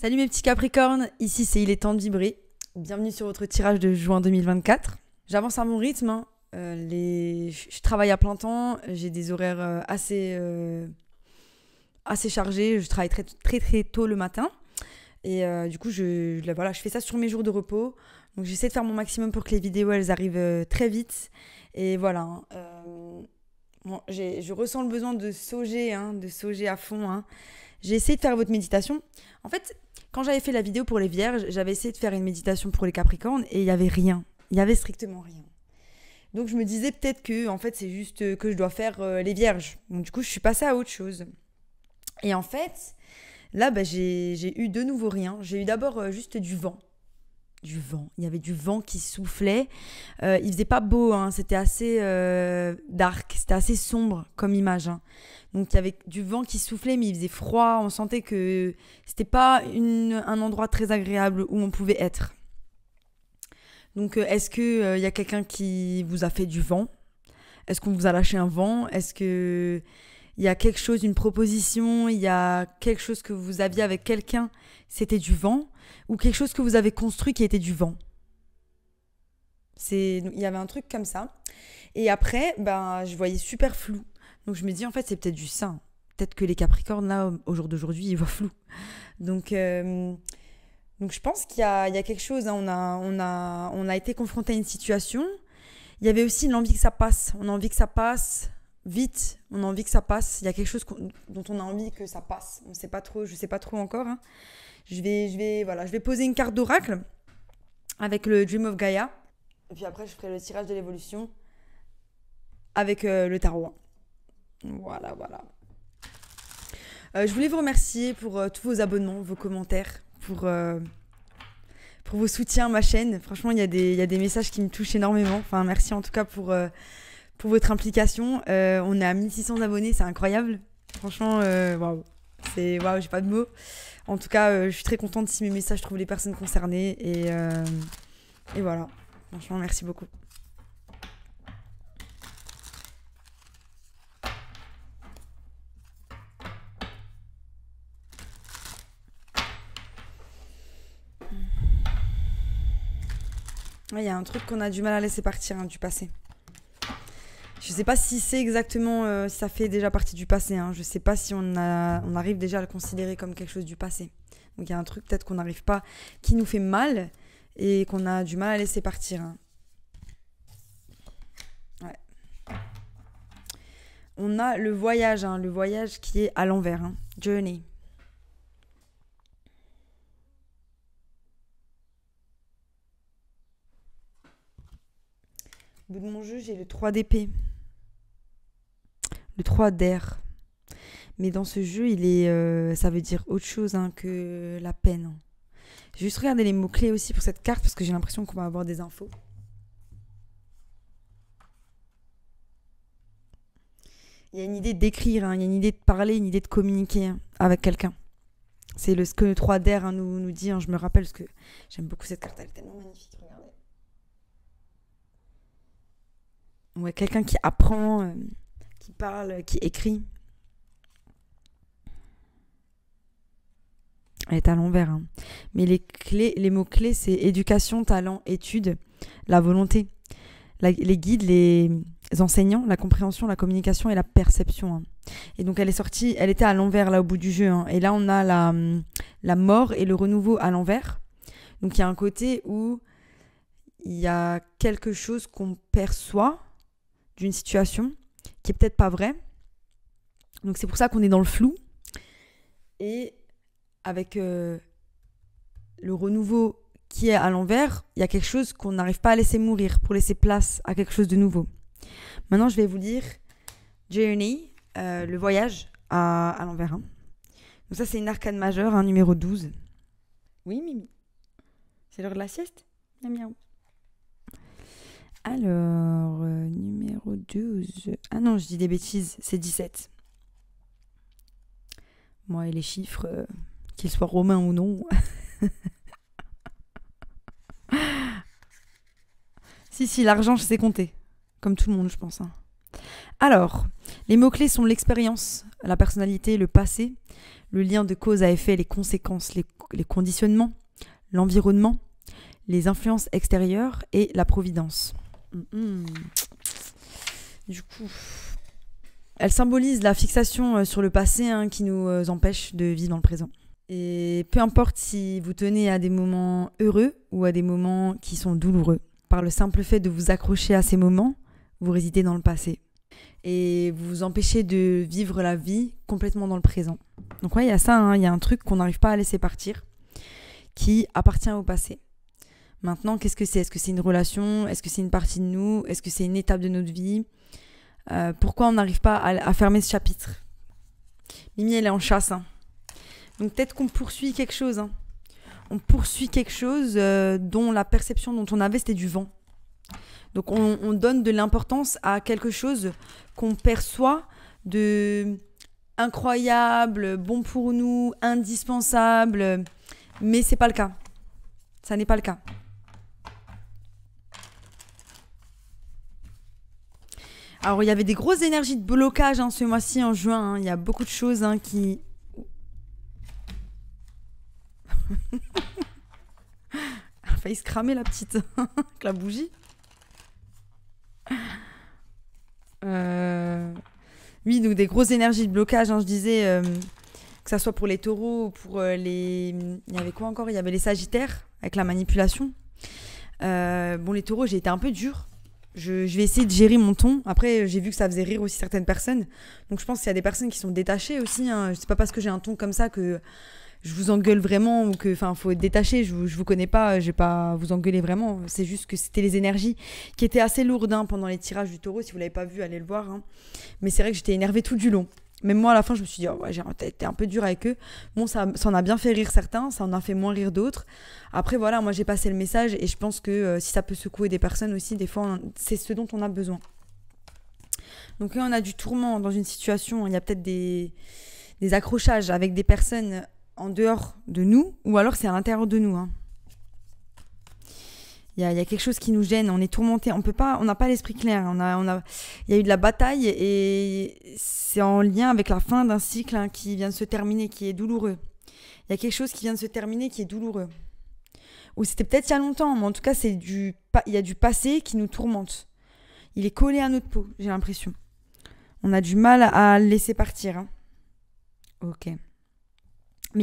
Salut mes petits Capricornes, ici c'est Il est temps de vibrer. Bienvenue sur votre tirage de juin 2024. J'avance à mon rythme, hein. euh, je travaille à plein temps, j'ai des horaires euh, assez, euh, assez chargés, je travaille très très, tôt le matin. Et du coup, je, voilà, je fais ça sur mes jours de repos. Donc j'essaie de faire mon maximum pour que les vidéos elles arrivent très vite. Et voilà. Hein. je ressens le besoin de sauger, hein, de sauger à fond j'ai essayé de faire votre méditation. En fait, quand j'avais fait la vidéo pour les vierges, j'avais essayé de faire une méditation pour les capricornes et il n'y avait rien. Il n'y avait strictement rien. Donc je me disais peut-être que en fait c'est juste euh, que je dois faire euh, les vierges. Donc du coup je suis passée à autre chose. Et en fait, là bah, j'ai eu de nouveau rien. J'ai eu d'abord euh, juste du vent du vent. Il y avait du vent qui soufflait. Euh, il faisait pas beau, hein. c'était assez euh, dark, c'était assez sombre comme image. Hein. Donc il y avait du vent qui soufflait, mais il faisait froid. On sentait que c'était pas un endroit très agréable où on pouvait être. Donc euh, est-ce que il y a quelqu'un qui vous a fait du vent Est-ce qu'on vous a lâché un vent Est-ce que il y a quelque chose, une proposition, il y a quelque chose que vous aviez avec quelqu'un, c'était du vent, ou quelque chose que vous avez construit qui était du vent. C'est, il y avait un truc comme ça. Et après, ben, je voyais super flou. Donc je me dis, en fait, c'est peut-être du sein. Peut-être que les Capricornes, là, au jour d'aujourd'hui, ils voient flou. Donc, euh, donc je pense qu'il y, y a, quelque chose. Hein. On, a, on, a, on a été confronté à une situation. Il y avait aussi l'envie que ça passe. On a envie que ça passe vite, on a envie que ça passe. Il y a quelque chose dont on a envie que ça passe. On sait pas trop, je sais pas trop encore. Hein. Je vais, je vais, voilà, je vais poser une carte d'oracle avec le Dream of Gaia. Et puis après, je ferai le tirage de l'évolution avec euh, le tarot. Hein. Voilà, voilà. Euh, je voulais vous remercier pour euh, tous vos abonnements, vos commentaires, pour, pour vos soutiens à ma chaîne. Franchement, il y, y, a des messages qui me touchent énormément. Enfin, merci en tout cas pour pour votre implication. Euh, on on a 1600 abonnés, c'est incroyable. Franchement, euh, waouh. C'est waouh, j'ai pas de mots. En tout cas, euh, je suis très contente si mes messages trouvent les personnes concernées. Et, voilà. Franchement, merci beaucoup. Il y a un truc qu'on a du mal à laisser partir hein, du passé. Je ne sais pas si c'est exactement, euh, ça fait déjà partie du passé. Hein. Je ne sais pas si on, a, on, arrive déjà à le considérer comme quelque chose du passé. Donc il y a un truc peut-être qu'on n'arrive pas, qui nous fait mal et qu'on a du mal à laisser partir. Hein. Ouais. On a le voyage, hein, le voyage qui est à l'envers. Journey. Au bout de mon jeu, j'ai le 3 d'épée. Le 3 d'air. Mais dans ce jeu, il est, euh, ça veut dire autre chose hein, que la peine. Hein. juste regarder les mots-clés aussi pour cette carte parce que j'ai l'impression qu'on va avoir des infos. Il y a une idée d'écrire, hein, il y a une idée de parler, une idée de communiquer avec quelqu'un. C'est ce que le 3 d'air nous, nous, dit. je me rappelle parce que j'aime beaucoup cette carte, elle est tellement magnifique. Regardez. Ouais, quelqu'un qui apprend. Euh, qui parle, qui écrit. Elle est à l'envers. Hein. Mais les, clés, les mots-clés, c'est éducation, talent, étude, la volonté. les guides, les enseignants, la compréhension, la communication et la perception. Hein. Et donc elle est sortie, elle était à l'envers là au bout du jeu. Hein. Et là on a la mort et le renouveau à l'envers. Donc il y a un côté où il y a quelque chose qu'on perçoit d'une situation qui peut-être pas vrai. Donc c'est pour ça qu'on est dans le flou. Et avec euh, le renouveau qui est à l'envers, il y a quelque chose qu'on n'arrive pas à laisser mourir pour laisser place à quelque chose de nouveau. Maintenant, je vais vous dire Journey, euh, le voyage à, l'envers. Hein. Donc ça, c'est une arcane majeure, hein, numéro 12. Oui, Mimi. C'est l'heure de la sieste alors, euh, numéro 12. Ah non, je dis des bêtises, c'est 17. Moi et les chiffres, euh, qu'ils soient romains ou non. si, si, l'argent, je sais compter. Comme tout le monde, je pense. Hein. Alors, les mots-clés sont l'expérience, la personnalité, le passé, le lien de cause à effet, les conséquences, les conditionnements, l'environnement, les influences extérieures et la providence. Mm, mm. Du coup, elle symbolise la fixation euh, sur le passé hein, qui nous euh, empêche de vivre dans le présent. Et peu importe si vous tenez à des moments heureux ou à des moments qui sont douloureux, par le simple fait de vous accrocher à ces moments, vous résidez dans le passé. Et vous vous empêchez de vivre la vie complètement dans le présent. Donc ouais, il y a ça, hein, il y a un truc qu'on n'arrive pas à laisser partir, qui appartient au passé. Maintenant, qu'est-ce que c'est Est-ce que c'est une relation Est-ce que c'est une partie de nous Est-ce que c'est une étape de notre vie euh, Pourquoi on n'arrive pas à, fermer ce chapitre Mimi, elle est en chasse. Hein. Donc peut-être qu'on poursuit quelque chose. Hein. On poursuit quelque chose euh, dont la perception dont on avait, c'était du vent. Donc on, on donne de l'importance à quelque chose qu'on perçoit de incroyable, bon pour nous, indispensable, mais c'est pas le cas. Ça n'est pas le cas. Alors, il y avait des grosses énergies de blocage hein, ce mois-ci, en juin. Hein. Il y a beaucoup de choses hein, qui... Elle a failli se cramer, la petite, avec la bougie. Euh, oui, donc des grosses énergies de blocage, je disais, euh, que ça soit pour les taureaux ou pour euh, les... Il y avait quoi encore Il y avait les sagittaires, avec la manipulation. bon, les taureaux, j'ai été un peu dur. Je, vais essayer de gérer mon ton. Après, euh, j'ai vu que ça faisait rire aussi certaines personnes. Donc je pense qu'il y a des personnes qui sont détachées aussi. Hein. sais pas parce que j'ai un ton comme ça que je vous engueule vraiment ou que, enfin, faut être détaché. Je, je vous connais pas, je vais pas vous engueuler vraiment. C'est juste que c'était les énergies qui étaient assez lourdes hein, pendant les tirages du taureau. Si vous l'avez pas vu, allez le voir. Hein. Mais c'est vrai que j'étais énervée tout du long. Mais moi, à la fin, je me suis dit, oh, j'ai été un peu dur avec eux. Bon, ça, en a bien fait rire certains, ça en a fait moins rire d'autres. Après, voilà, moi, j'ai passé le message et je pense que euh, si ça peut secouer des personnes aussi, des fois, c'est ce dont on a besoin. Donc, on a du tourment dans une situation, il y a peut-être des, accrochages avec des personnes en dehors de nous ou alors c'est à l'intérieur de nous. Hein il y, a, quelque chose qui nous gêne, on est tourmenté, on peut pas, on n'a pas l'esprit clair, on a, on a, il y a eu de la bataille et c'est en lien avec la fin d'un cycle hein, qui vient de se terminer, qui est douloureux. Il y a quelque chose qui vient de se terminer, qui est douloureux. Ou c'était peut-être il y a longtemps, mais en tout cas c'est du, il y a du passé qui nous tourmente. Il est collé à notre peau, j'ai l'impression. On a du mal à le laisser partir. Hein. Ok. Mais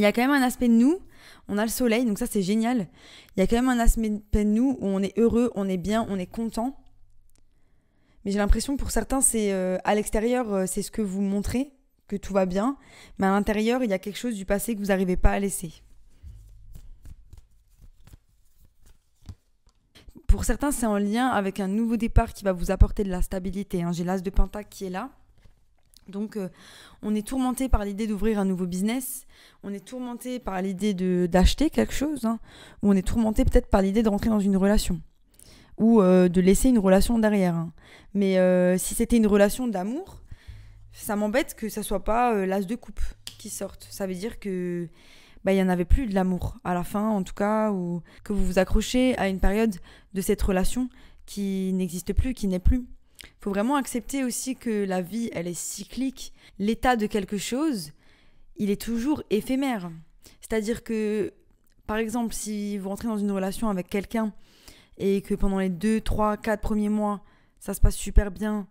il y a quand même un aspect de nous on a le soleil, donc ça c'est génial. Il y a quand même un aspect de nous où on est heureux, on est bien, on est content. Mais j'ai l'impression pour certains, c'est euh, à l'extérieur, euh, c'est ce que vous montrez, que tout va bien, mais à l'intérieur, il y a quelque chose du passé que vous n'arrivez pas à laisser. Pour certains, c'est en lien avec un nouveau départ qui va vous apporter de la stabilité. Hein. J'ai l'as de Pentacle qui est là. Donc, euh, on est tourmenté par l'idée d'ouvrir un nouveau business, on est tourmenté par l'idée d'acheter quelque chose, hein. ou on est tourmenté peut-être par l'idée de rentrer dans une relation, ou euh, de laisser une relation derrière. Hein. Mais euh, si c'était une relation d'amour, ça m'embête que ça soit pas l'as de coupe qui sorte. Ça veut dire que bah, il en avait plus de l'amour à la fin, en tout cas, ou que vous vous accrochez à une période de cette relation qui n'existe plus, qui n'est plus vraiment accepter aussi que la vie, elle est cyclique. L'état de quelque chose, il est toujours éphémère. C'est-à-dire que, par exemple, si vous rentrez dans une relation avec quelqu'un et que pendant les deux trois quatre premiers mois, ça se passe super bien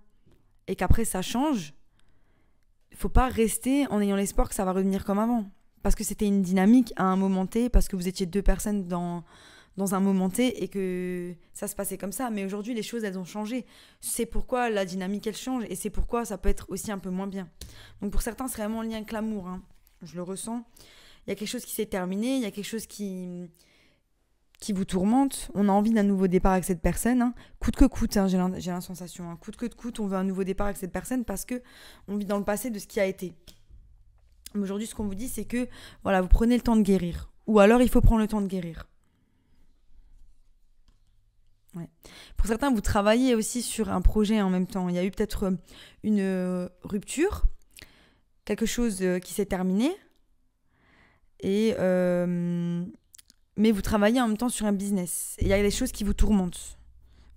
et qu'après ça change, il faut pas rester en ayant l'espoir que ça va revenir comme avant. Parce que c'était une dynamique à un moment T, parce que vous étiez deux personnes dans dans un moment T et que ça se passait comme ça. Mais aujourd'hui, les choses, elles ont changé. C'est pourquoi la dynamique, elle change et c'est pourquoi ça peut être aussi un peu moins bien. Donc pour certains, c'est vraiment lien avec l'amour. Hein. Je le ressens. Il y a quelque chose qui s'est terminé, il y a quelque chose qui qui vous tourmente, on a envie d'un nouveau départ avec cette personne, hein. coûte que coûte, hein, j'ai la sensation, coûte que coûte, on veut un nouveau départ avec cette personne parce que on vit dans le passé de ce qui a été. Aujourd'hui, ce qu'on vous dit, c'est que voilà, vous prenez le temps de guérir, ou alors il faut prendre le temps de guérir. Pour certains, vous travaillez aussi sur un projet en même temps. Il y a eu peut-être euh, une euh, rupture, quelque chose euh, qui s'est terminé, et mais vous travaillez en même temps sur un business. il y a des choses qui vous tourmentent.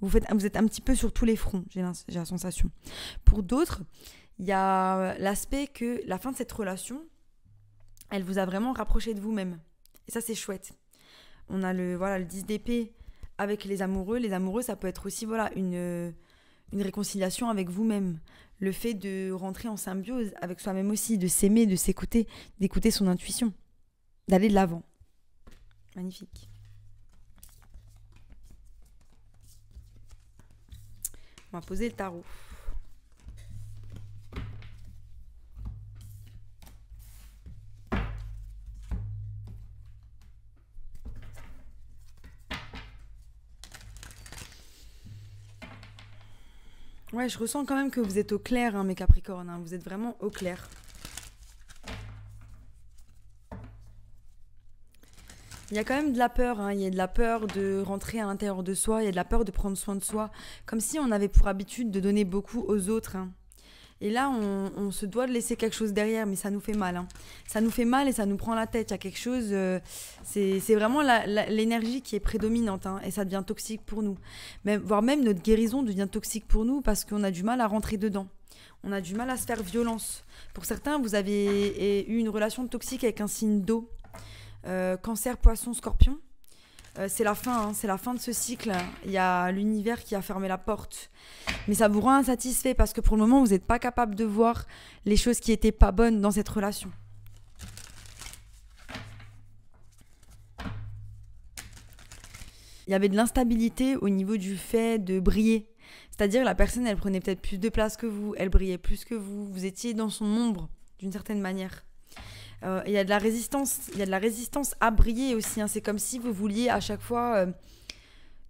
Vous, faites, vous êtes un petit peu sur tous les fronts, j'ai la sensation. Pour d'autres, il y a l'aspect que la fin de cette relation, elle vous a vraiment rapproché de vous-même. Et ça, c'est chouette. On a le, voilà, le 10 d'épée avec les amoureux. Les amoureux, ça peut être aussi voilà une, euh, une réconciliation avec vous-même. Le fait de rentrer en symbiose avec soi-même aussi, de s'aimer, de s'écouter, d'écouter son intuition, d'aller de l'avant. Magnifique. On va poser le tarot. je ressens quand même que vous êtes au clair, hein, mes Capricornes. Hein. vous êtes vraiment au clair. Il y a quand même de la peur, hein. il y a de la peur de rentrer à l'intérieur de soi, il y a de la peur de prendre soin de soi, comme si on avait pour habitude de donner beaucoup aux autres. Et là, on, se doit de laisser quelque chose derrière, mais ça nous fait mal. Hein. Ça nous fait mal et ça nous prend la tête. Il y a quelque chose. Euh, c'est vraiment l'énergie qui est prédominante hein, et ça devient toxique pour nous. Même, voire même notre guérison devient toxique pour nous parce qu'on a du mal à rentrer dedans. On a du mal à se faire violence. Pour certains, vous avez eu une relation toxique avec un signe d'eau. Euh, cancer, poisson, scorpion. Euh, c'est la fin, hein, c'est la fin de ce cycle. Il y a l'univers qui a fermé la porte. Mais ça vous rend insatisfait parce que pour le moment, vous n'êtes pas capable de voir les choses qui n'étaient pas bonnes dans cette relation. Il y avait de l'instabilité au niveau du fait de briller. C'est-à-dire la personne, elle prenait peut-être plus de place que vous, elle brillait plus que vous, vous étiez dans son ombre d'une certaine manière. Euh, il y a de la résistance, il y a de la résistance à briller aussi. Hein. C'est comme si vous vouliez à chaque fois euh,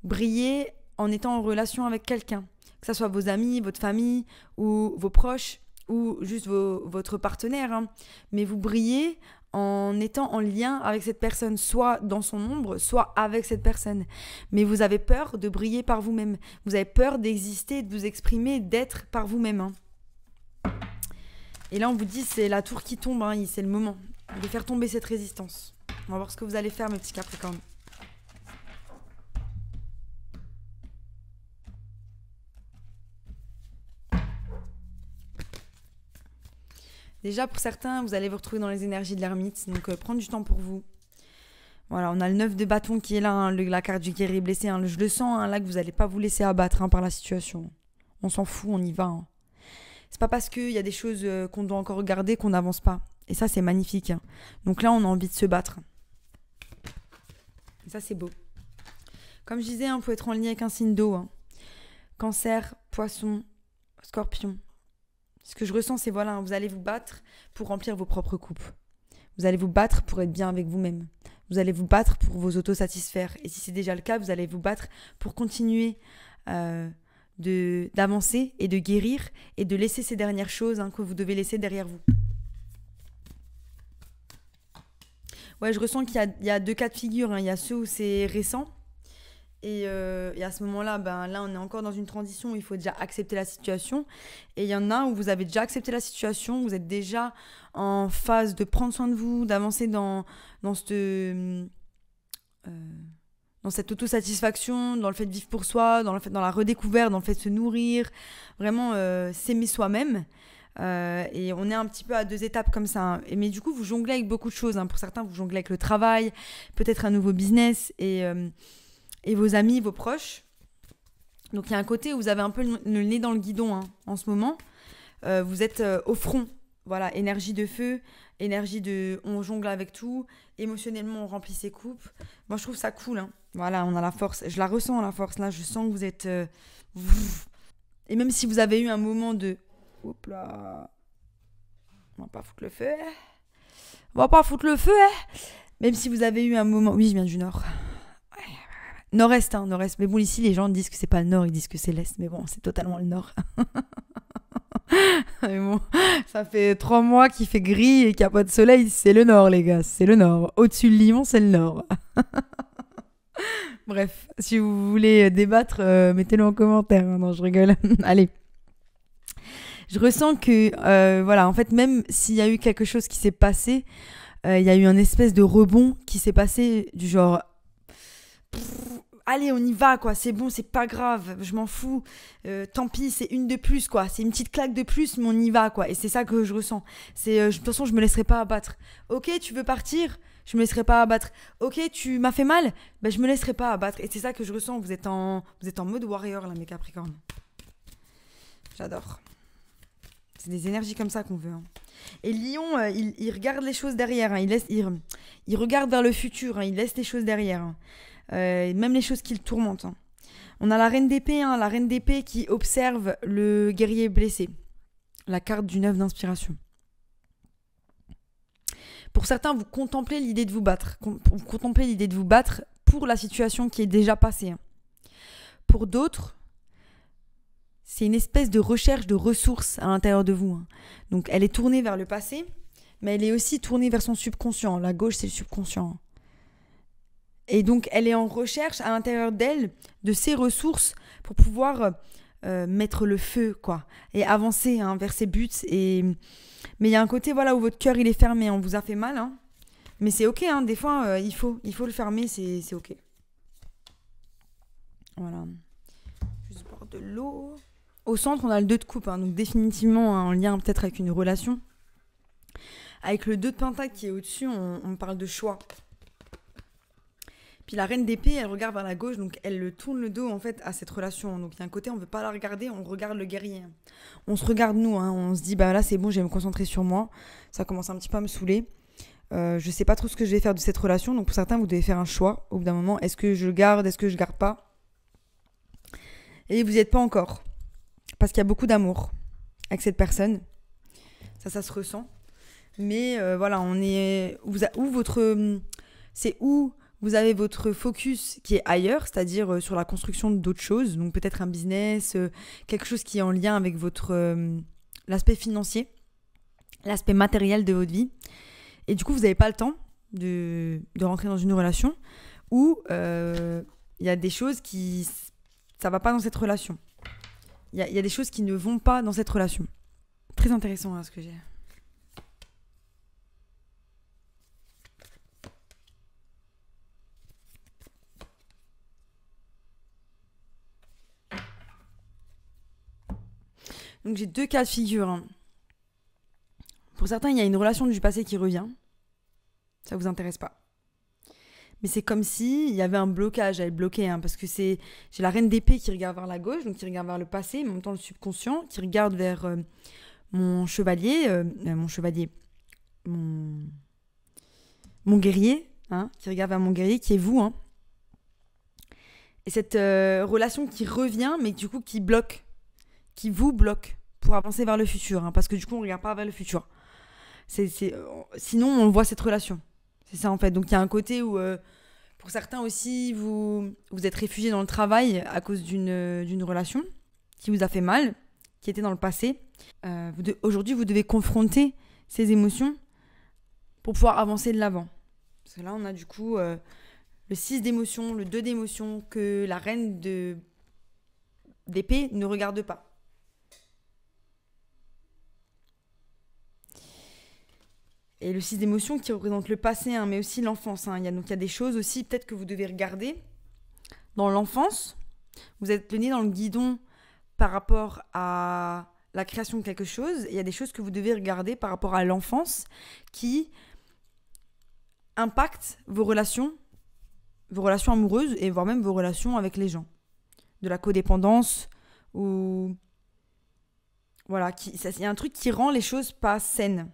briller en étant en relation avec quelqu'un, que ce soit vos amis, votre famille ou vos proches ou juste votre partenaire. Hein. Mais vous brillez en étant en lien avec cette personne, soit dans son ombre, soit avec cette personne. Mais vous avez peur de briller par vous-même. Vous avez peur d'exister, de vous exprimer, d'être par vous-même. Hein. Et là, on vous dit, c'est la tour qui tombe, hein, c'est le moment de faire tomber cette résistance. On va voir ce que vous allez faire, mes petits Capricornes. Déjà, pour certains, vous allez vous retrouver dans les énergies de l'ermite, donc euh, prendre du temps pour vous. Voilà, on a le 9 de bâton qui est là, hein, la carte du guerrier blessé. Hein, je le sens, hein, là, que vous n'allez pas vous laisser abattre par la situation. On s'en fout, on y va c'est pas parce qu'il y a des choses euh, qu'on doit encore regarder qu'on n'avance pas. Et ça, c'est magnifique. Donc là, on a envie de se battre. Et ça, c'est beau. Comme je disais, on hein, peut être en lien avec un signe d'eau. Hein. Cancer, poisson, scorpion. Ce que je ressens, c'est voilà, hein, vous allez vous battre pour remplir vos propres coupes. Vous allez vous battre pour être bien avec vous-même. Vous allez vous battre pour vous autosatisfaire. Et si c'est déjà le cas, vous allez vous battre pour continuer euh, de d'avancer et de guérir et de laisser ces dernières choses hein, que vous devez laisser derrière vous. Ouais, je ressens qu'il y, a deux cas de figure. Hein. Il y a ceux où c'est récent. Euh, et, à ce moment-là, ben, là, on est encore dans une transition où il faut déjà accepter la situation. Et il y en a où vous avez déjà accepté la situation, vous êtes déjà en phase de prendre soin de vous, d'avancer dans, dans cette... Euh, dans cette autosatisfaction, dans le fait de vivre pour soi, dans, le fait, dans la redécouverte, dans le fait de se nourrir, vraiment euh, s'aimer soi-même. Euh, et on est un petit peu à deux étapes comme ça. Hein. Et, mais du coup, vous jonglez avec beaucoup de choses. Hein. Pour certains, vous jonglez avec le travail, peut-être un nouveau business et, euh, et vos amis, vos proches. Donc il y a un côté où vous avez un peu le, nez dans le guidon hein, en ce moment. vous êtes au front. Voilà, énergie de feu, énergie de... On jongle avec tout. Émotionnellement, on remplit ses coupes. Moi, je trouve ça cool. Hein. Voilà, on a la force. Je la ressens, la force. Là, je sens que vous êtes. Euh, et même si vous avez eu un moment de. Hop là. On va pas foutre le feu. Hein. On va pas foutre le feu. Hein. Même si vous avez eu un moment. Oui, je viens du Nord. Nord-Est, hein, Nord-Est. Mais bon, ici, les gens disent que c'est pas le Nord, ils disent que c'est l'Est. Mais bon, c'est totalement le Nord. mais bon, ça fait trois mois qu'il fait gris et qu'il n'y a pas de soleil. C'est le Nord, les gars, c'est le Nord. Au-dessus de Lyon, c'est le Nord. Bref, si vous voulez débattre, euh, mettez-le en commentaire. Non, je rigole. Allez. Je ressens que, euh, voilà, en fait, même s'il y a eu quelque chose qui s'est passé, euh, il y a eu un espèce de rebond qui s'est passé du genre. allez, on y va, quoi, c'est bon, c'est pas grave, je m'en fous, tant pis, c'est une de plus, quoi, c'est une petite claque de plus, mais on y va, quoi, et c'est ça que je ressens. C'est, de toute façon, je me laisserai pas abattre. Ok, tu veux partir je me laisserai pas abattre. Ok, tu m'as fait mal, ben, je me laisserai pas abattre. Et c'est ça que je ressens. Vous êtes en, vous êtes en mode warrior, là, mes Capricornes. J'adore. C'est des énergies comme ça qu'on veut. Hein. Et Lion, euh, il, regarde les choses derrière. Hein. Il, laisse, il, regarde vers le futur. Hein. Il laisse les choses derrière. Euh, même les choses qui le tourmentent. On a la reine d'épée, la reine d'épée qui observe le guerrier blessé. La carte du Neuf d'inspiration. Pour certains, vous contemplez l'idée de vous battre. Vous contemplez l'idée de vous battre pour la situation qui est déjà passée. Hein. Pour d'autres, c'est une espèce de recherche de ressources à l'intérieur de vous. Hein. Donc elle est tournée vers le passé, mais elle est aussi tournée vers son subconscient. La gauche, c'est le subconscient. Hein. Et donc elle est en recherche à l'intérieur d'elle de ses ressources pour pouvoir euh, euh, mettre le feu, quoi, et avancer hein, vers ses buts. Et... Mais il y a un côté, voilà, où votre cœur, il est fermé, on vous a fait mal, hein. Mais c'est ok, hein, des fois, euh, il, faut, il faut le fermer, c'est ok. Voilà. Juste boire de l'eau. Au centre, on a le 2 de coupe, hein, donc définitivement en lien peut-être avec une relation. Avec le 2 de pentacle qui est au-dessus, on, on parle de choix. Puis la reine d'épée, elle regarde vers la gauche, donc elle le tourne le dos en fait à cette relation. Donc il y a un côté, on veut pas la regarder, on regarde le guerrier. On se regarde nous, hein, on se dit bah là c'est bon, je vais me concentrer sur moi. Ça commence un petit peu à me saouler. Euh, je sais pas trop ce que je vais faire de cette relation, donc pour certains vous devez faire un choix au bout d'un moment. Est-ce que je garde, est-ce que je garde pas Et vous n'y êtes pas encore, parce qu'il y a beaucoup d'amour avec cette personne. Ça, ça se ressent. Mais euh, voilà, on est. où votre. Hum, c'est où vous avez votre focus qui est ailleurs, c'est-à-dire euh, sur la construction d'autres choses, donc peut-être un business, euh, quelque chose qui est en lien avec votre euh, l'aspect financier, l'aspect matériel de votre vie. Et du coup, vous n'avez pas le temps de, rentrer dans une relation où il y a des choses qui ça va pas dans cette relation. Il y, a des choses qui ne vont pas dans cette relation. Très intéressant hein, ce que j'ai. Donc j'ai deux cas de figure. Hein. Pour certains, il y a une relation du passé qui revient. Ça vous intéresse pas. Mais c'est comme si il y avait un blocage à être bloqué, hein, parce que c'est j'ai la reine d'épée qui regarde vers la gauche, donc qui regarde vers le passé, mais en même temps le subconscient qui regarde vers euh, euh, euh, mon chevalier, mon chevalier, mon, guerrier, hein, qui regarde vers mon guerrier, qui est vous. Hein. Et cette relation qui revient, mais du coup qui bloque qui vous bloque pour avancer vers le futur, hein, parce que du coup, on ne regarde pas vers le futur. C'est, sinon, on voit cette relation. C'est ça, en fait. Donc, il y a un côté où, euh, pour certains aussi, vous, vous êtes réfugié dans le travail à cause d'une, euh, d'une relation qui vous a fait mal, qui était dans le passé. Euh, aujourd'hui, vous devez confronter ces émotions pour pouvoir avancer de l'avant. Parce que là, on a du coup le 6 d'émotion, le 2 d'émotion, que la reine de d'épée ne regarde pas. Et le 6 d'émotion qui représente le passé, hein, mais aussi l'enfance. Hein. Il y a, donc il y a des choses aussi peut-être que vous devez regarder dans l'enfance. Vous êtes le dans le guidon par rapport à la création de quelque chose. Il y a des choses que vous devez regarder par rapport à l'enfance qui impactent vos relations, vos relations amoureuses et voire même vos relations avec les gens. De la codépendance ou... Voilà, il y a un truc qui rend les choses pas saines.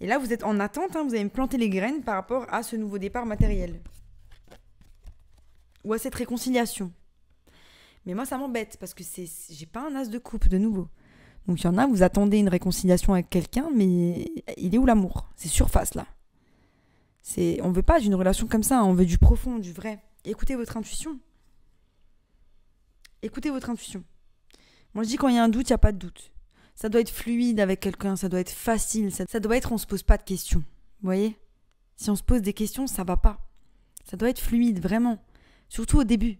Et là, vous êtes en attente, hein, vous allez me planter les graines par rapport à ce nouveau départ matériel. Ou à cette réconciliation. Mais moi, ça m'embête parce que c'est, j'ai pas un as de coupe de nouveau. Donc il y en a, vous attendez une réconciliation avec quelqu'un, mais il est où l'amour C'est surface là. C'est, on veut pas d'une relation comme ça, on veut du profond, du vrai. Écoutez votre intuition. Écoutez votre intuition. Moi, je dis quand il y a un doute, il n'y a pas de doute. Ça doit être fluide avec quelqu'un, ça doit être facile, ça, doit être on se pose pas de questions. Vous voyez Si on se pose des questions, ça va pas. Ça doit être fluide, vraiment. Surtout au début.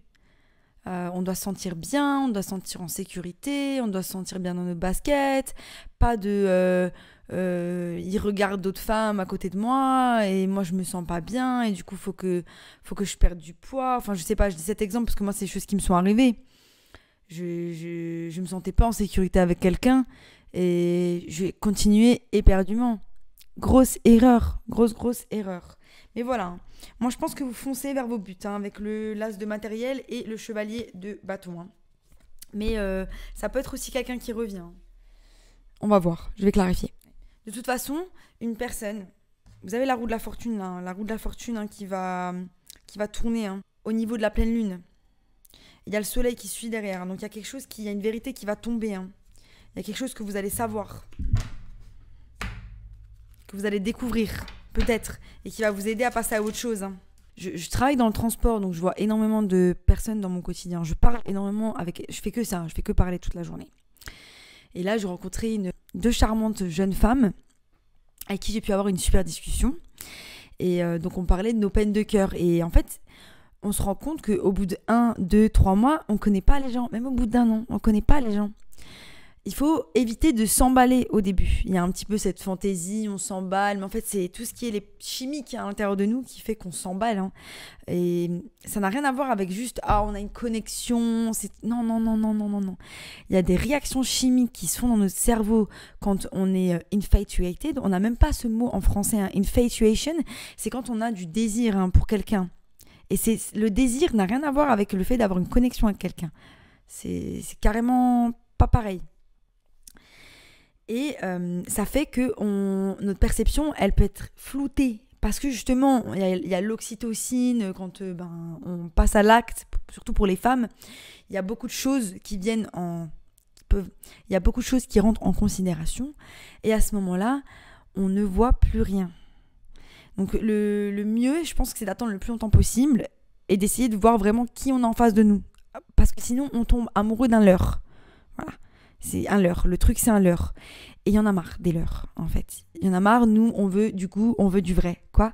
Euh, on doit se sentir bien, on doit se sentir en sécurité, on doit se sentir bien dans nos baskets. Pas de euh, euh, il regarde d'autres femmes à côté de moi et moi je me sens pas bien et du coup faut que faut que je perde du poids. Enfin je sais pas, je dis cet exemple parce que moi c'est des choses qui me sont arrivées je, je, me sentais pas en sécurité avec quelqu'un et vais continuer éperdument. Grosse erreur, grosse, grosse erreur. Mais voilà, hein. moi je pense que vous foncez vers vos buts hein, avec le l'as de matériel et le chevalier de bâton. Hein. Mais euh, ça peut être aussi quelqu'un qui revient. On va voir, je vais clarifier. De toute façon, une personne, vous avez la roue de la fortune, la roue de la fortune qui, va, qui va tourner au niveau de la pleine lune. Il y a le soleil qui suit derrière. Hein. Donc il y a quelque chose qui, y a une vérité qui va tomber. Hein. Il y a quelque chose que vous allez savoir, que vous allez découvrir peut-être, et qui va vous aider à passer à autre chose. Hein. Je, travaille dans le transport, donc je vois énormément de personnes dans mon quotidien. Je parle énormément avec, je fais que ça, je fais que parler toute la journée. Et là, j'ai rencontré une, deux charmantes jeunes femmes avec qui j'ai pu avoir une super discussion. Et euh, donc on parlait de nos peines de cœur. Et en fait, on se rend compte qu'au bout de 1, 2, 3 mois, on ne connaît pas les gens. Même au bout d'un an, on ne connaît pas les gens. Il faut éviter de s'emballer au début. Il y a un petit peu cette fantaisie, on s'emballe, mais en fait, c'est tout ce qui est les chimiques hein, à l'intérieur de nous qui fait qu'on s'emballe. Hein. Et ça n'a rien à voir avec juste ah on a une connexion. non non non non non non non. Il y a des réactions chimiques qui sont dans notre cerveau quand on est euh, infatuated. On n'a même pas ce mot en français. Hein. Infatuation, c'est quand on a du désir pour quelqu'un et c'est le désir n'a rien à voir avec le fait d'avoir une connexion avec quelqu'un. C'est carrément pas pareil. Et euh, ça fait que notre perception, elle peut être floutée. Parce que justement, il y a, l'oxytocine, quand euh, ben, on passe à l'acte, surtout pour les femmes, il y a beaucoup de choses qui viennent en... il y a beaucoup de choses qui rentrent en considération. Et à ce moment-là, on ne voit plus rien. Donc le, le mieux, je pense que c'est d'attendre le plus longtemps possible et d'essayer de voir vraiment qui on a en face de nous. Parce que sinon, on tombe amoureux d'un leurre. Voilà. C'est un leurre. Le truc, c'est un leurre. Et il y en a marre des leurres, en fait. Il y en a marre. Nous, on veut du coup, on veut du vrai. Quoi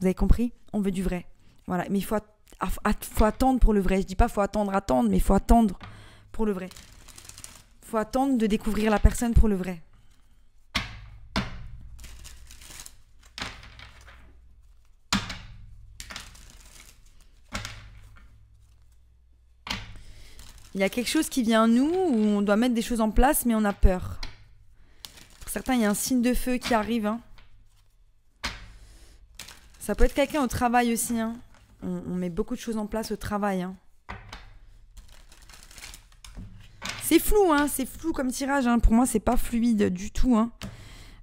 Vous avez compris On veut du vrai. Voilà. Mais il faut, faut attendre pour le vrai. Je dis pas faut attendre, attendre, mais il faut attendre pour le vrai. faut attendre de découvrir la personne pour le vrai. Il y a quelque chose qui vient à nous, où on doit mettre des choses en place, mais on a peur. Pour certains, il y a un signe de feu qui arrive. Hein. Ça peut être quelqu'un au travail aussi. Hein. On, met beaucoup de choses en place au travail. Hein. C'est flou, hein. c'est flou comme tirage. Pour moi, c'est pas fluide du tout. Hein.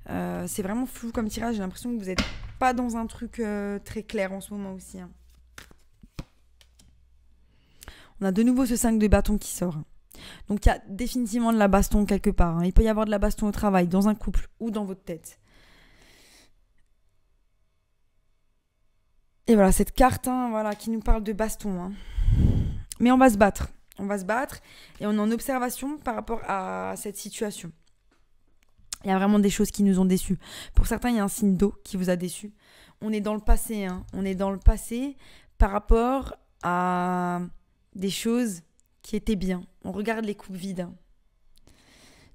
Euh, c'est vraiment flou comme tirage. J'ai l'impression que vous n'êtes pas dans un truc euh, très clair en ce moment aussi. On a de nouveau ce 5 de bâton qui sort. Donc il y a définitivement de la baston quelque part. Hein. Il peut y avoir de la baston au travail, dans un couple ou dans votre tête. Et voilà, cette carte hein, voilà, qui nous parle de baston. Hein. Mais on va se battre. On va se battre et on est en observation par rapport à cette situation. Il y a vraiment des choses qui nous ont déçus. Pour certains, il y a un signe d'eau qui vous a déçu. On est dans le passé. On est dans le passé par rapport à des choses qui étaient bien. On regarde les coupes vides. Hein.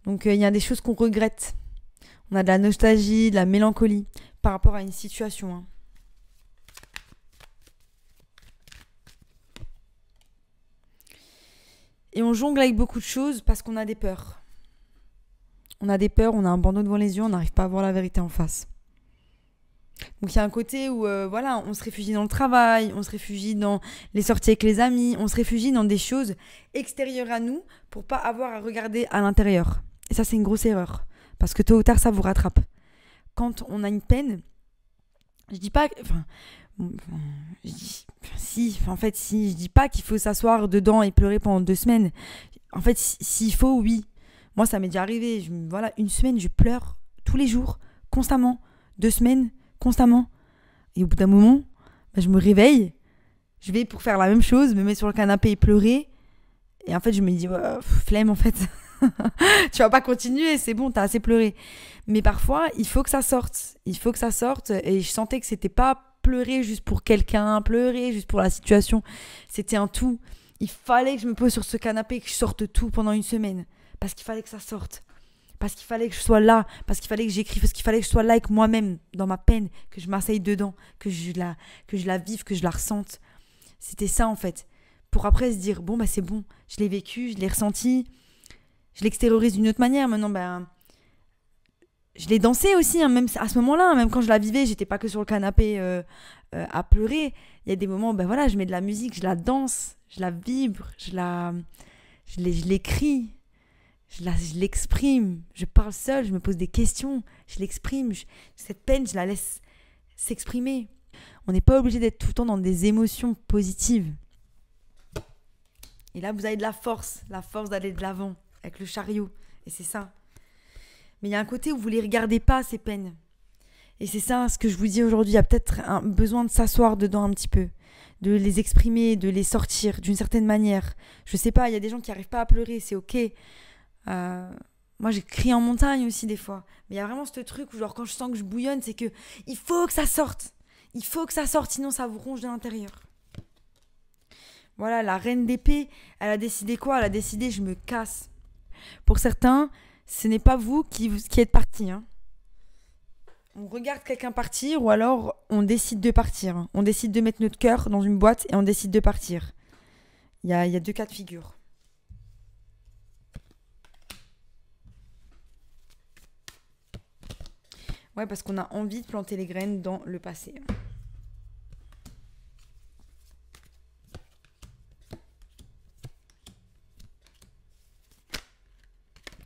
Donc euh, il y a des choses qu'on regrette. On a de la nostalgie, de la mélancolie par rapport à une situation. Hein. Et on jongle avec beaucoup de choses parce qu'on a des peurs. On a des peurs, on a un bandeau devant les yeux, on n'arrive pas à voir la vérité en face. Donc il y a un côté où euh, voilà, on se réfugie dans le travail, on se réfugie dans les sorties avec les amis, on se réfugie dans des choses extérieures à nous pour pas avoir à regarder à l'intérieur. Et ça c'est une grosse erreur parce que tôt ou tard ça vous rattrape. Quand on a une peine, je dis pas enfin dis, si en fait si je dis pas qu'il faut s'asseoir dedans et pleurer pendant deux semaines. En fait s'il faut oui. Moi ça m'est déjà arrivé, je, voilà, une semaine je pleure tous les jours constamment, deux semaines constamment. Et au bout d'un moment, bah, je me réveille, je vais pour faire la même chose, me mettre sur le canapé et pleurer. Et en fait, je me dis, bah, flemme en fait. tu vas pas continuer, c'est bon, t'as assez pleuré. Mais parfois, il faut que ça sorte. Il faut que ça sorte. Et je sentais que c'était pas pleurer juste pour quelqu'un, pleurer juste pour la situation. C'était un tout. Il fallait que je me pose sur ce canapé et que je sorte tout pendant une semaine. Parce qu'il fallait que ça sorte parce qu'il fallait que je sois là, parce qu'il fallait que j'écrive, parce qu'il fallait que je sois là avec moi-même, dans ma peine, que je m'asseille dedans, que je, la, que je la vive, que je la ressente. C'était ça en fait. Pour après se dire, bon, bah c'est bon, je l'ai vécu, je l'ai ressenti, je l'extériorise d'une autre manière. Maintenant, ben. je l'ai dansé aussi, hein, même à ce moment-là, hein, même quand je la vivais, j'étais pas que sur le canapé euh, euh, à pleurer. Il y a des moments, ben voilà, je mets de la musique, je la danse, je la vibre, je la, je l'écris, je l'exprime, je, parle seule, je me pose des questions, je l'exprime, cette peine, je la laisse s'exprimer. On n'est pas obligé d'être tout le temps dans des émotions positives. Et là, vous avez de la force, la force d'aller de l'avant avec le chariot. Et c'est ça. Mais il y a un côté où vous ne les regardez pas, ces peines. Et c'est ça ce que je vous dis aujourd'hui. Il y a peut-être un besoin de s'asseoir dedans un petit peu, de les exprimer, de les sortir d'une certaine manière. Je sais pas, il y a des gens qui n'arrivent pas à pleurer, c'est ok. Euh, moi, j'ai crié en montagne aussi des fois. Mais il y a vraiment ce truc où, genre, quand je sens que je bouillonne, c'est que il faut que ça sorte. Il faut que ça sorte, sinon ça vous ronge de l'intérieur. Voilà, la reine d'épée, elle a décidé quoi Elle a décidé, je me casse. Pour certains, ce n'est pas vous qui, êtes parti. Hein. On regarde quelqu'un partir ou alors on décide de partir. Hein. On décide de mettre notre cœur dans une boîte et on décide de partir. Il y a deux cas de figure. Ouais, parce qu'on a envie de planter les graines dans le passé.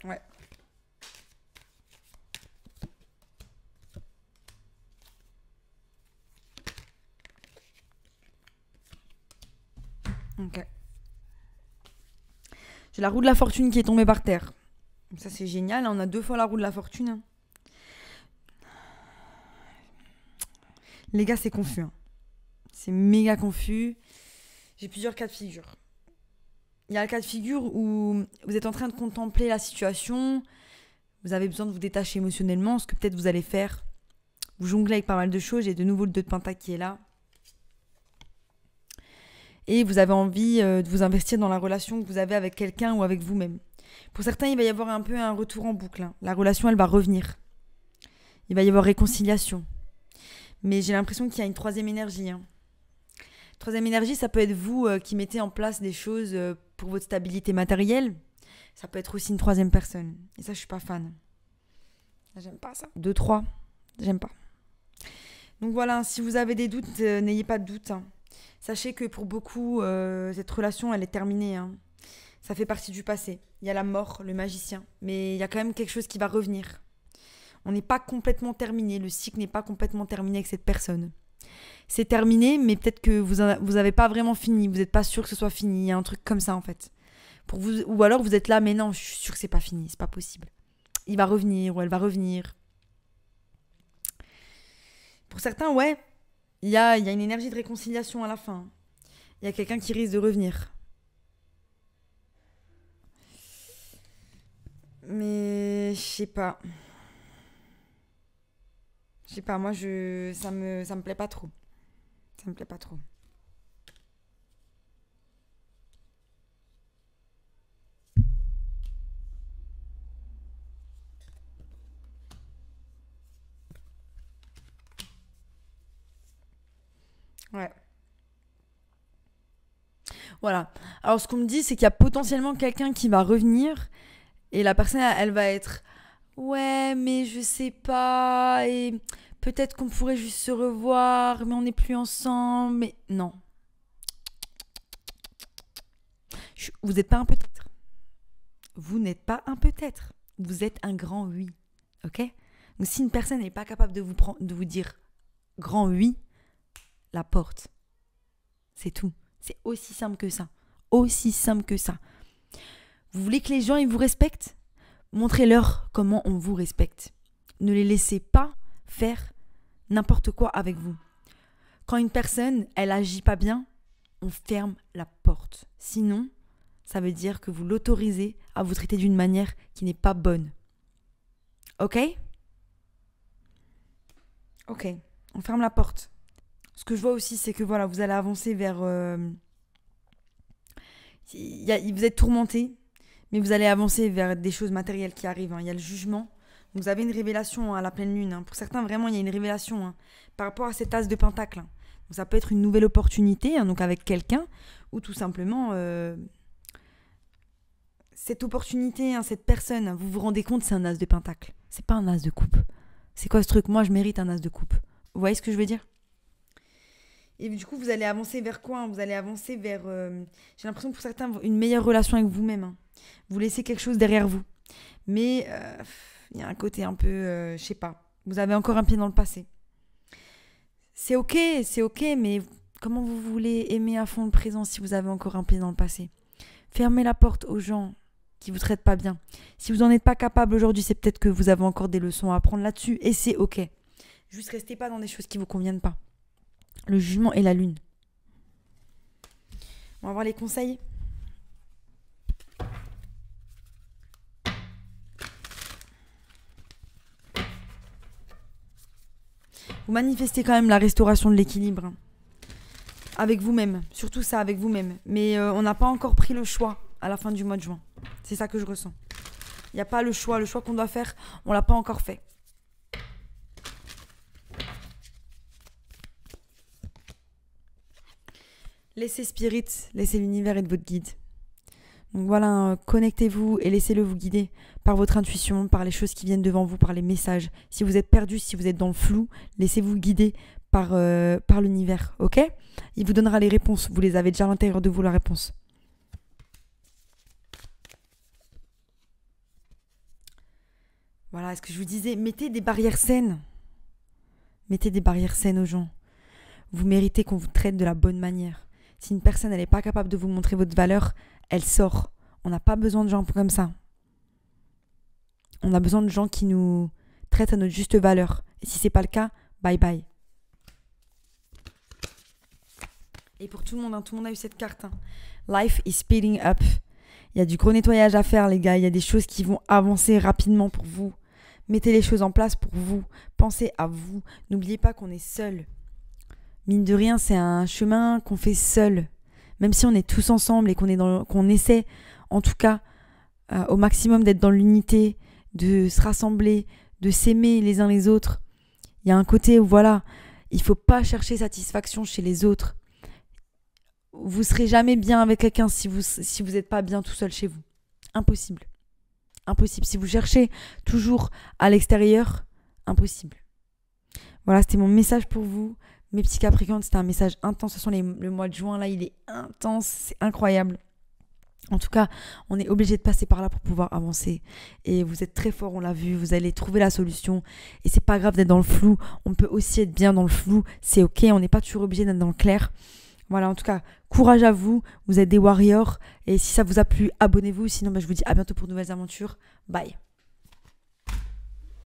Ouais. Ok. J'ai la roue de la fortune qui est tombée par terre. Ça, c'est génial. Hein, on a deux fois la roue de la fortune. Hein. Les gars, c'est confus. Hein. C'est méga confus. J'ai plusieurs cas de figure. Il y a le cas de figure où vous êtes en train de contempler la situation, vous avez besoin de vous détacher émotionnellement, ce que peut-être vous allez faire. Vous jonglez avec pas mal de choses, j'ai de nouveau le 2 de Penta qui est là. Et vous avez envie euh, de vous investir dans la relation que vous avez avec quelqu'un ou avec vous-même. Pour certains, il va y avoir un peu un retour en boucle. Hein. La relation, elle va revenir. Il va y avoir réconciliation. Mais j'ai l'impression qu'il y a une troisième énergie. Hein. Troisième énergie, ça peut être vous euh, qui mettez en place des choses euh, pour votre stabilité matérielle. Ça peut être aussi une troisième personne. Et ça, je suis pas fan. J'aime pas ça. Deux, trois, j'aime pas. Donc voilà, si vous avez des doutes, euh, n'ayez pas de doutes. Hein. Sachez que pour beaucoup, cette relation, elle est terminée. Hein. Ça fait partie du passé. Il y a la mort, le magicien. Mais il y a quand même quelque chose qui va revenir. On n'est pas complètement terminé, le cycle n'est pas complètement terminé avec cette personne. C'est terminé, mais peut-être que vous n'avez pas vraiment fini, vous n'êtes pas sûr que ce soit fini, il y a un truc comme ça en fait. Pour vous, ou alors vous êtes là, mais non, je suis sûr que c'est pas fini, c'est pas possible. Il va revenir ou elle va revenir. Pour certains, ouais, il y a, y a une énergie de réconciliation à la fin. Il y a quelqu'un qui risque de revenir. Mais je sais pas. Je sais pas, moi, je... ça, me... ça me plaît pas trop. Ça me plaît pas trop. Ouais. Voilà. Alors ce qu'on me dit, c'est qu'il y a potentiellement quelqu'un qui va revenir et la personne, elle va être ouais, mais je sais pas, et peut-être qu'on pourrait juste se revoir, mais on n'est plus ensemble, mais non. Vous n'êtes pas un peut-être. Vous n'êtes pas un peut-être. Vous êtes un grand oui. Ok Donc si une personne n'est pas capable de vous, de vous dire grand oui, la porte. C'est tout. C'est aussi simple que ça. Aussi simple que ça. Vous voulez que les gens ils vous respectent Montrez-leur comment on vous respecte. Ne les laissez pas faire n'importe quoi avec vous. Quand une personne, elle agit pas bien, on ferme la porte. Sinon, ça veut dire que vous l'autorisez à vous traiter d'une manière qui n'est pas bonne. Ok Ok, on ferme la porte. Ce que je vois aussi, c'est que voilà, vous allez avancer vers... Euh, vous êtes tourmenté, mais vous allez avancer vers des choses matérielles qui arrivent. Hein. Il y a le jugement. Vous avez une révélation à la pleine lune. Hein. Pour certains, vraiment, il y a une révélation hein, par rapport à cet as de pentacle. ça peut être une nouvelle opportunité, donc avec quelqu'un, ou tout simplement euh, cette opportunité, cette personne. Vous vous rendez compte, c'est un as de pentacle. C'est pas un as de coupe. C'est quoi ce truc Moi, je mérite un as de coupe. Vous voyez ce que je veux dire et du coup, vous allez avancer vers quoi hein Vous allez avancer vers, euh, j'ai l'impression pour certains, une meilleure relation avec vous-même. Hein. Vous laissez quelque chose derrière vous. Mais euh, il y a un côté un peu, je euh, je sais pas, vous avez encore un pied dans le passé. C'est ok, c'est ok, mais comment vous voulez aimer à fond le présent si vous avez encore un pied dans le passé Fermez la porte aux gens qui vous traitent pas bien. Si vous n'en êtes pas capable aujourd'hui, c'est peut-être que vous avez encore des leçons à apprendre là-dessus et c'est ok. Juste restez pas dans des choses qui vous conviennent pas le jugement et la lune. On va voir les conseils. Vous manifestez quand même la restauration de l'équilibre. Hein. Avec vous-même. Surtout ça, avec vous-même. Mais euh, on n'a pas encore pris le choix à la fin du mois de juin. C'est ça que je ressens. Il n'y a pas le choix. Le choix qu'on doit faire, on l'a pas encore fait. Laissez Spirit, laissez l'univers être votre guide. Donc voilà, hein, connectez-vous et laissez-le vous guider par votre intuition, par les choses qui viennent devant vous, par les messages. Si vous êtes perdu, si vous êtes dans le flou, laissez-vous guider par, euh, par l'univers, ok Il vous donnera les réponses, vous les avez déjà à l'intérieur de vous, la réponse. Voilà, ce que je vous disais, mettez des barrières saines. Mettez des barrières saines aux gens. Vous méritez qu'on vous traite de la bonne manière. Si une personne n'est pas capable de vous montrer votre valeur, elle sort. On n'a pas besoin de gens comme ça. On a besoin de gens qui nous traitent à notre juste valeur. Et si c'est pas le cas, bye bye. Et pour tout le monde, hein, tout le monde a eu cette carte. Hein. Life is speeding up. Il y a du gros nettoyage à faire, les gars. Il y a des choses qui vont avancer rapidement pour vous. Mettez les choses en place pour vous. Pensez à vous. N'oubliez pas qu'on est seul mine de rien, c'est un chemin qu'on fait seul. Même si on est tous ensemble et qu'on est qu'on essaie, en tout cas, euh, au maximum d'être dans l'unité, de se rassembler, de s'aimer les uns les autres. Il y a un côté où voilà, il faut pas chercher satisfaction chez les autres. Vous serez jamais bien avec quelqu'un si vous si vous n'êtes pas bien tout seul chez vous. Impossible. Impossible. Si vous cherchez toujours à l'extérieur, impossible. Voilà, c'était mon message pour vous. Mes petits Capricornes, c'était un message intense. Ce sont les, le mois de juin, là, il est intense, c'est incroyable. En tout cas, on est obligé de passer par là pour pouvoir avancer. Et vous êtes très fort, on l'a vu, vous allez trouver la solution. Et c'est pas grave d'être dans le flou, on peut aussi être bien dans le flou, c'est ok, on n'est pas toujours obligé d'être dans le clair. Voilà, en tout cas, courage à vous, vous êtes des warriors. Et si ça vous a plu, abonnez-vous. Sinon, bah, je vous dis à bientôt pour de nouvelles aventures. Bye.